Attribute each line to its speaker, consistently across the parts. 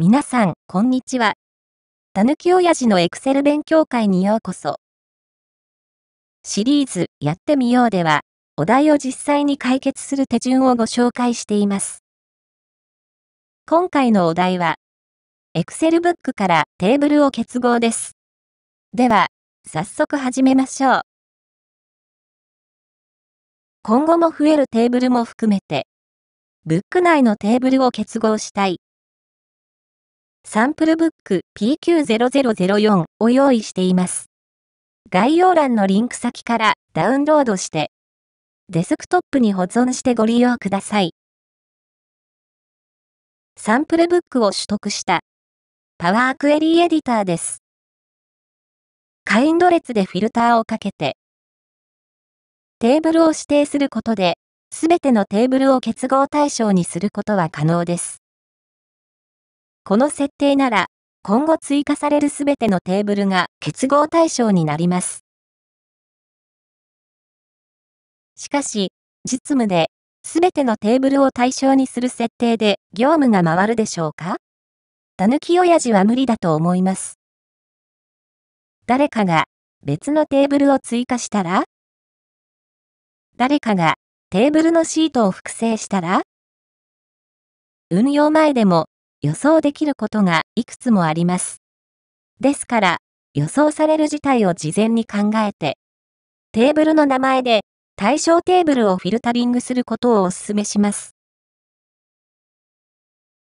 Speaker 1: 皆さん、こんにちは。たぬきおやじのエクセル勉強会にようこそ。シリーズ、やってみようでは、お題を実際に解決する手順をご紹介しています。今回のお題は、エクセルブックからテーブルを結合です。では、早速始めましょう。今後も増えるテーブルも含めて、ブック内のテーブルを結合したい。サンプルブック PQ0004 を用意しています。概要欄のリンク先からダウンロードして、デスクトップに保存してご利用ください。サンプルブックを取得したパワークエリーエディターです。カインド列でフィルターをかけて、テーブルを指定することで、すべてのテーブルを結合対象にすることは可能です。この設定なら、今後追加されるすべてのテーブルが結合対象になります。しかし、実務で、すべてのテーブルを対象にする設定で業務が回るでしょうかたぬき親父は無理だと思います。誰かが別のテーブルを追加したら誰かがテーブルのシートを複製したら運用前でも予想できることがいくつもあります。ですから、予想される事態を事前に考えて、テーブルの名前で対象テーブルをフィルタリングすることをお勧めします。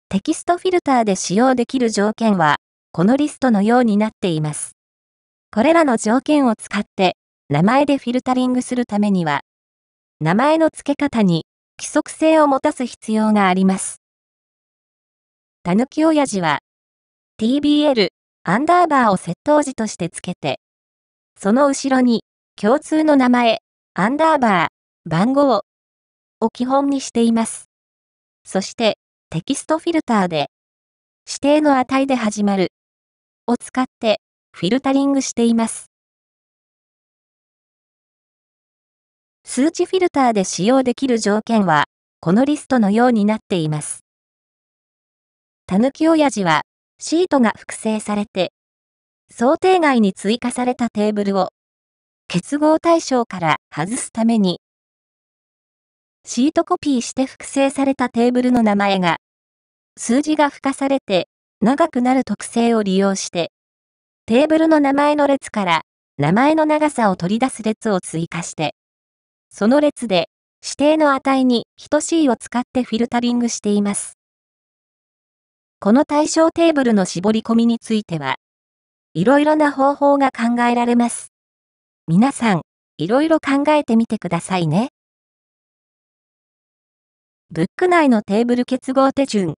Speaker 1: テキストフィルターで使用できる条件は、このリストのようになっています。これらの条件を使って、名前でフィルタリングするためには、名前の付け方に規則性を持たす必要があります。たぬき親父は、TBL、アンダーバーを窃盗時としてつけて、その後ろに、共通の名前、アンダーバー、番号を基本にしています。そして、テキストフィルターで、指定の値で始まるを使ってフィルタリングしています。数値フィルターで使用できる条件は、このリストのようになっています。たぬき親父は、シートが複製されて、想定外に追加されたテーブルを、結合対象から外すために、シートコピーして複製されたテーブルの名前が、数字が付加されて、長くなる特性を利用して、テーブルの名前の列から、名前の長さを取り出す列を追加して、その列で、指定の値に等しいを使ってフィルタリングしています。この対象テーブルの絞り込みについては、いろいろな方法が考えられます。皆さん、いろいろ考えてみてくださいね。ブック内のテーブル結合手順。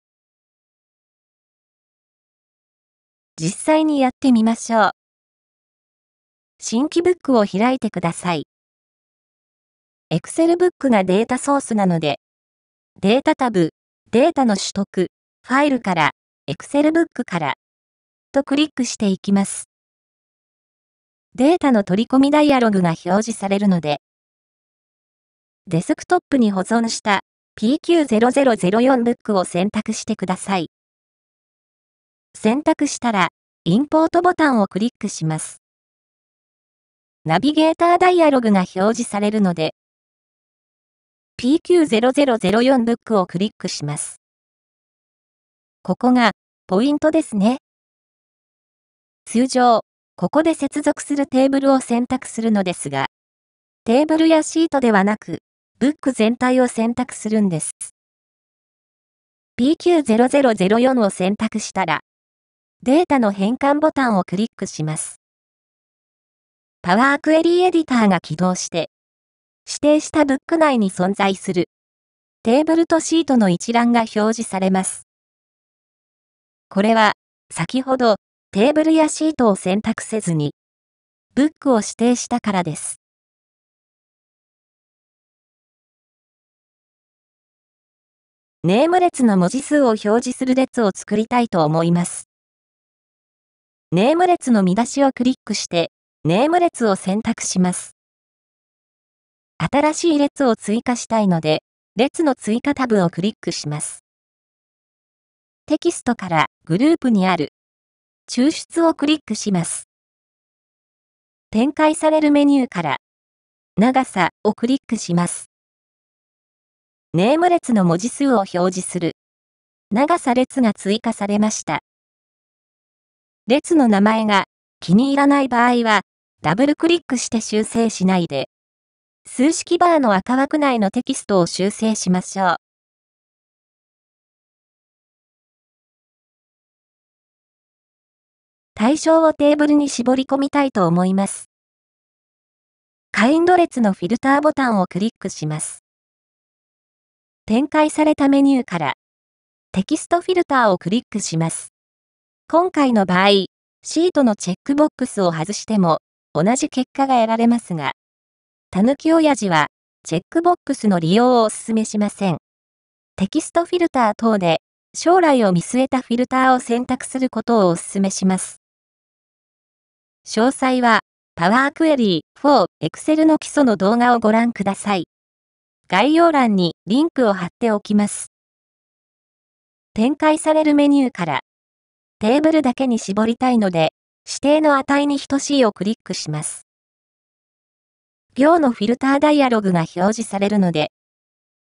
Speaker 1: 実際にやってみましょう。新規ブックを開いてください。Excel ブックがデータソースなので、データタブ、データの取得、ファイルから、Excel ブックから、とクリックしていきます。データの取り込みダイアログが表示されるので、デスクトップに保存した PQ0004 ブックを選択してください。選択したら、インポートボタンをクリックします。ナビゲーターダイアログが表示されるので、PQ0004 ブックをクリックします。ここが、ポイントですね。通常、ここで接続するテーブルを選択するのですが、テーブルやシートではなく、ブック全体を選択するんです。PQ0004 を選択したら、データの変換ボタンをクリックします。パワークエリーエディターが起動して、指定したブック内に存在するテーブルとシートの一覧が表示されます。これは、先ほど、テーブルやシートを選択せずに、ブックを指定したからです。ネーム列の文字数を表示する列を作りたいと思います。ネーム列の見出しをクリックして、ネーム列を選択します。新しい列を追加したいので、列の追加タブをクリックします。テキストからグループにある抽出をクリックします。展開されるメニューから長さをクリックします。ネーム列の文字数を表示する長さ列が追加されました。列の名前が気に入らない場合はダブルクリックして修正しないで数式バーの赤枠内のテキストを修正しましょう。対象をテーブルに絞り込みたいと思います。カインド列のフィルターボタンをクリックします。展開されたメニューからテキストフィルターをクリックします。今回の場合、シートのチェックボックスを外しても同じ結果が得られますが、たぬきオヤジはチェックボックスの利用をお勧めしません。テキストフィルター等で将来を見据えたフィルターを選択することをお勧めします。詳細は、パワークエリー4 Excel の基礎の動画をご覧ください。概要欄にリンクを貼っておきます。展開されるメニューから、テーブルだけに絞りたいので、指定の値に等しいをクリックします。行のフィルターダイアログが表示されるので、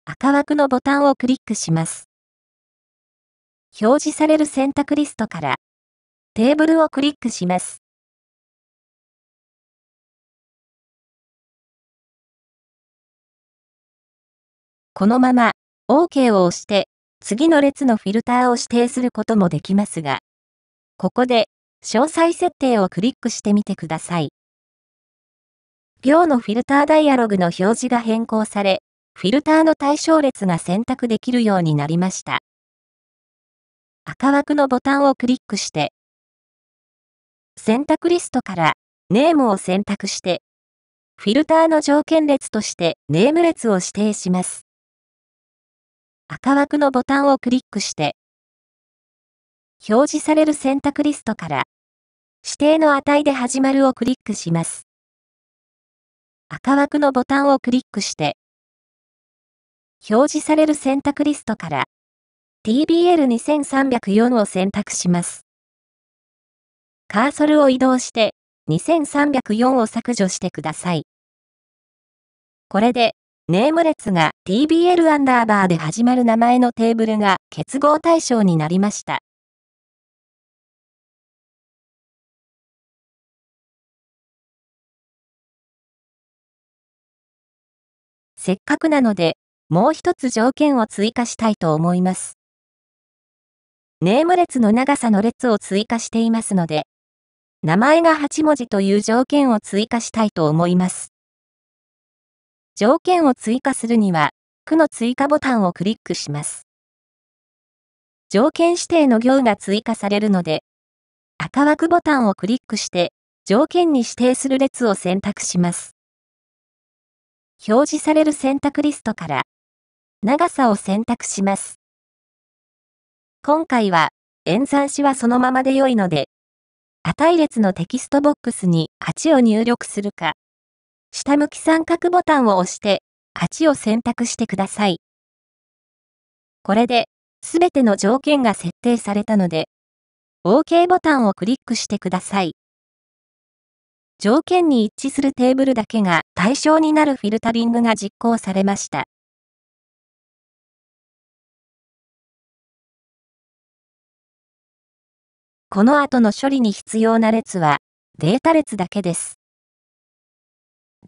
Speaker 1: 赤枠のボタンをクリックします。表示される選択リストから、テーブルをクリックします。このまま OK を押して、次の列のフィルターを指定することもできますが、ここで詳細設定をクリックしてみてください。行のフィルターダイアログの表示が変更され、フィルターの対象列が選択できるようになりました。赤枠のボタンをクリックして、選択リストからネームを選択して、フィルターの条件列としてネーム列を指定します。赤枠のボタンをクリックして、表示される選択リストから、指定の値で始まるをクリックします。赤枠のボタンをクリックして、表示される選択リストから、TBL2304 を選択します。カーソルを移動して、2304を削除してください。これで、ネーム列が TBL アンダーバーで始まる名前のテーブルが結合対象になりました。せっかくなので、もう一つ条件を追加したいと思います。ネーム列の長さの列を追加していますので、名前が8文字という条件を追加したいと思います。条件を追加するには、区の追加ボタンをクリックします。条件指定の行が追加されるので、赤枠ボタンをクリックして、条件に指定する列を選択します。表示される選択リストから、長さを選択します。今回は、演算子はそのままで良いので、値列のテキストボックスに8を入力するか、下向き三角ボタンを押して、8を選択してください。これで、すべての条件が設定されたので、OK ボタンをクリックしてください。条件に一致するテーブルだけが対象になるフィルタリングが実行されました。この後の処理に必要な列はデータ列だけです。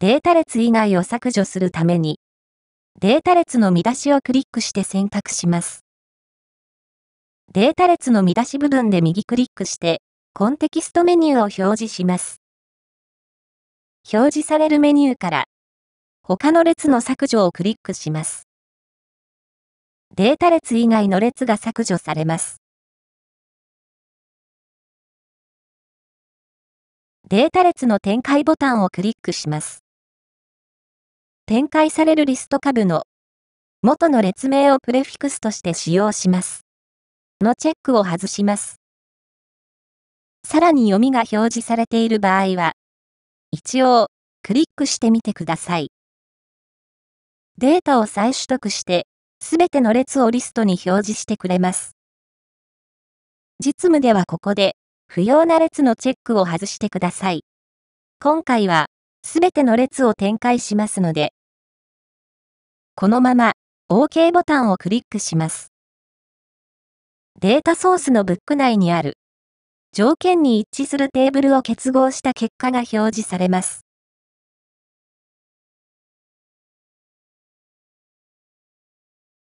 Speaker 1: データ列以外を削除するために、データ列の見出しをクリックして選択します。データ列の見出し部分で右クリックして、コンテキストメニューを表示します。表示されるメニューから、他の列の削除をクリックします。データ列以外の列が削除されます。データ列の展開ボタンをクリックします。展開されるリスト株の元の列名をプレフィクスとして使用します。のチェックを外します。さらに読みが表示されている場合は、一応、クリックしてみてください。データを再取得して、すべての列をリストに表示してくれます。実務ではここで、不要な列のチェックを外してください。今回は、すべての列を展開しますので、このまま OK ボタンをクリックします。データソースのブック内にある条件に一致するテーブルを結合した結果が表示されます。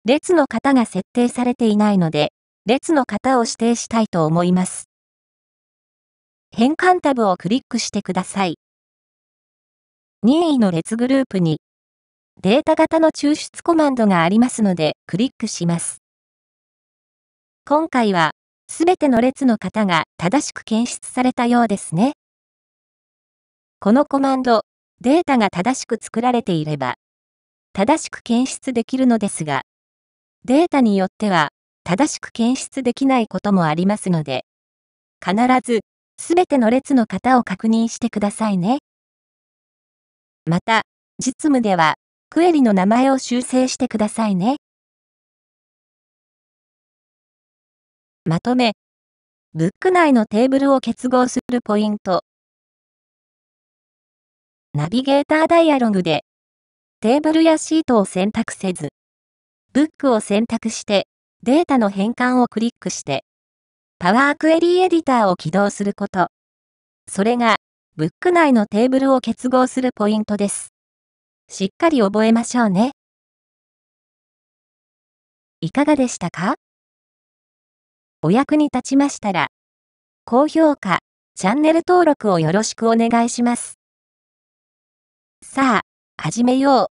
Speaker 1: 列の型が設定されていないので、列の型を指定したいと思います。変換タブをクリックしてください。任意の列グループにデータ型の抽出コマンドがありますので、クリックします。今回は、すべての列の型が正しく検出されたようですね。このコマンド、データが正しく作られていれば、正しく検出できるのですが、データによっては、正しく検出できないこともありますので、必ず、すべての列の型を確認してくださいね。また、実務では、クエリの名前を修正してくださいね。まとめ、ブック内のテーブルを結合するポイント。ナビゲーターダイアログで、テーブルやシートを選択せず、ブックを選択して、データの変換をクリックして、パワークエリーエディターを起動すること。それが、ブック内のテーブルを結合するポイントです。しっかり覚えましょうね。いかがでしたかお役に立ちましたら、高評価、チャンネル登録をよろしくお願いします。さあ、始めよう。